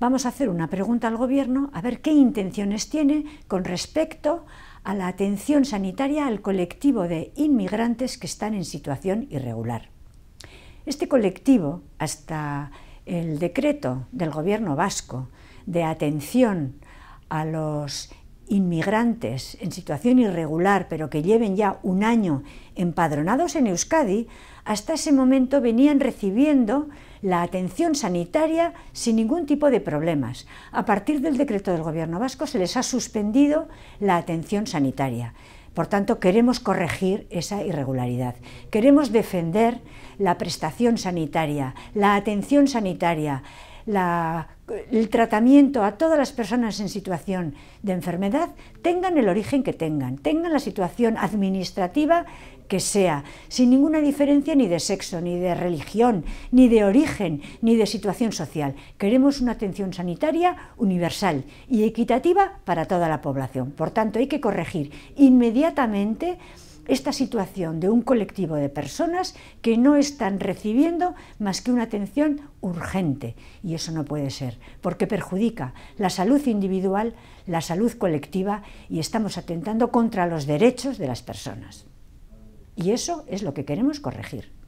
vamos a hacer una pregunta al Gobierno a ver qué intenciones tiene con respecto a la atención sanitaria al colectivo de inmigrantes que están en situación irregular. Este colectivo, hasta el decreto del Gobierno vasco de atención a los inmigrantes en situación irregular, pero que lleven ya un año empadronados en Euskadi, hasta ese momento venían recibiendo la atención sanitaria sin ningún tipo de problemas. A partir del decreto del Gobierno vasco se les ha suspendido la atención sanitaria. Por tanto, queremos corregir esa irregularidad. Queremos defender la prestación sanitaria, la atención sanitaria, el tratamiento a todas las personas en situación de enfermedad, tengan el origen que tengan, tengan la situación administrativa que sea, sin ninguna diferencia ni de sexo, ni de religión, ni de origen, ni de situación social. Queremos una atención sanitaria universal y equitativa para toda la población. Por tanto, hay que corregir inmediatamente esta situación de un colectivo de personas que no están recibiendo más que una atención urgente. Y eso no puede ser, porque perjudica la salud individual, la salud colectiva y estamos atentando contra los derechos de las personas. Y eso es lo que queremos corregir.